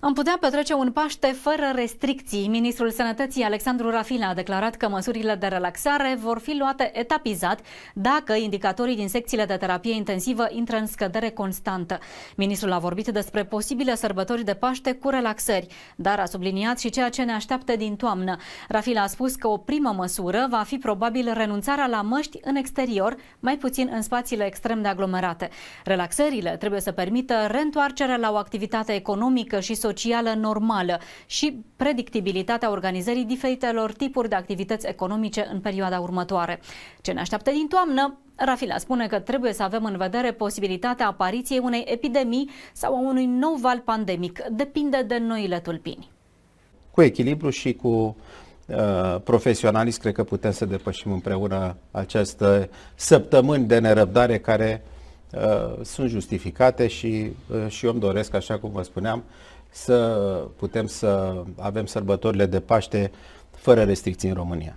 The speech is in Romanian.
Am putea petrece un Paște fără restricții. Ministrul Sănătății Alexandru Rafila a declarat că măsurile de relaxare vor fi luate etapizat dacă indicatorii din secțiile de terapie intensivă intră în scădere constantă. Ministrul a vorbit despre posibile sărbători de Paște cu relaxări, dar a subliniat și ceea ce ne așteaptă din toamnă. Rafila a spus că o primă măsură va fi probabil renunțarea la măști în exterior, mai puțin în spațiile extrem de aglomerate. Relaxările trebuie să permită reîntoarcerea la o activitate economică și socială socială normală și predictibilitatea organizării diferitelor tipuri de activități economice în perioada următoare. Ce ne așteaptă din toamnă Rafila spune că trebuie să avem în vedere posibilitatea apariției unei epidemii sau a unui nou val pandemic. Depinde de noile tulpini. Cu echilibru și cu profesionalist, uh, profesionalism, cred că putem să depășim împreună aceste săptămâni de nerăbdare care uh, sunt justificate și, uh, și eu îmi doresc, așa cum vă spuneam, uh, să putem să avem sărbătorile de Paște fără restricții în România.